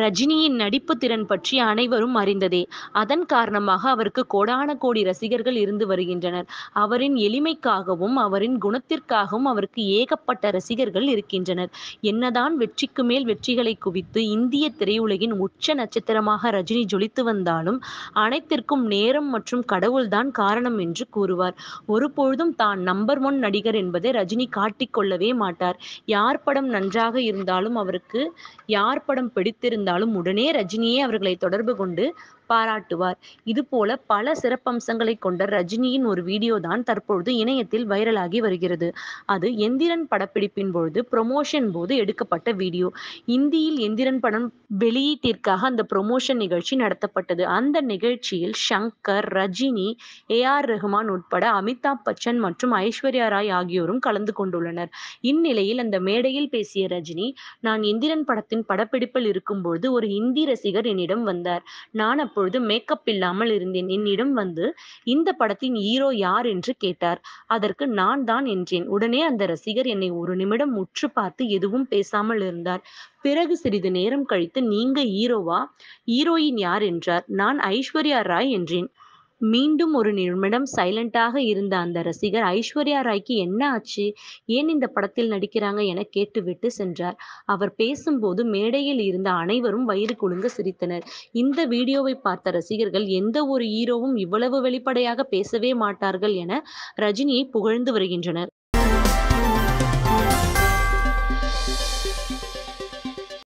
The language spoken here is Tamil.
ரஜினியின் நடிப்பு திறன் பற்றி அனைவரும் அறிந்ததே அதன் காரணமாக அவருக்கு கோடான கோடி ரசிகர்கள் இருந்து வருகின்றனர் அவரின் எளிமைக்காகவும் அவரின் குணத்திற்காகவும் அவருக்கு ஏகப்பட்ட ரசிகர்கள் இருக்கின்றனர் என்னதான் வெற்றிக்கு மேல் வெற்றிகளை குவித்து இந்திய திரையுலகின் உச்ச நட்சத்திரமாக ரஜினி ஜொலித்து வந்தாலும் அனைத்திற்கும் நேரம் மற்றும் கடவுள்தான் காரணம் என்று கூறுவார் ஒருபொழுதும் தான் நம்பர் ஒன் நடிகர் என்பதை ரஜினி காட்டிக்கொள்ளவே மாட்டார் யார் படம் நன்றாக இருந்தாலும் அவருக்கு யார் படம் பிடித்திருந்த இருந்தாலும் உடனே ரஜினியே அவர்களை தொடர்பு கொண்டு பாராட்டுவார் இது போல பல சிறப்பம்சங்களை கொண்ட ரஜினியின் ஒரு வீடியோ தான் தற்பொழுது இணையத்தில் வைரலாகி வருகிறது அது எந்திரன் படப்பிடிப்பின் பொழுது ப்ரொமோஷன் போது எடுக்கப்பட்ட வீடியோ இந்தியில் எந்திரன் படம் வெளியீட்டிற்காக அந்த ப்ரொமோஷன் நிகழ்ச்சி நடத்தப்பட்டது அந்த நிகழ்ச்சியில் சங்கர் ரஜினி ஏ ஆர் ரஹ்மான் உட்பட அமிதாப் பச்சன் மற்றும் ஐஸ்வர்யா ராய் ஆகியோரும் கலந்து கொண்டுள்ளனர் இந்நிலையில் அந்த மேடையில் பேசிய ரஜினி நான் எந்திரன் படத்தின் படப்பிடிப்பில் இருக்கும்போது அப்பொழுது ஒரு இந்தி ரசிகர் என்னிடம் வந்தார் நான் அப்பொழுது மேக்கப் இல்லாமல் இருந்தேன் என்னிடம் வந்து இந்த படத்தின் ஹீரோ யார் என்று கேட்டார் அதற்கு நான் தான் என்றேன் உடனே அந்த ரசிகர் என்னை ஒரு நிமிடம் முற்று பார்த்து எதுவும் பேசாமல் இருந்தார் பிறகு சிறிது நேரம் கழித்து நீங்க ஹீரோவா ஹீரோயின் யார் என்றார் நான் ஐஸ்வர்யா ராய் என்றேன் மீண்டும் ஒரு நிமிடம் சைலண்டாக இருந்த அந்த ரசிகர் ஐஸ்வர்யா ராய்க்கு என்ன ஆச்சு ஏன் இந்த படத்தில் நடிக்கிறாங்க என கேட்டுவிட்டு சென்றார் அவர் பேசும்போது மேடையில் இருந்த அனைவரும் வயிறு குழுங்க சிரித்தனர் இந்த வீடியோவை பார்த்த ரசிகர்கள் எந்த ஒரு ஹீரோவும் இவ்வளவு வெளிப்படையாக பேசவே மாட்டார்கள் என ரஜினியை புகழ்ந்து வருகின்றனர்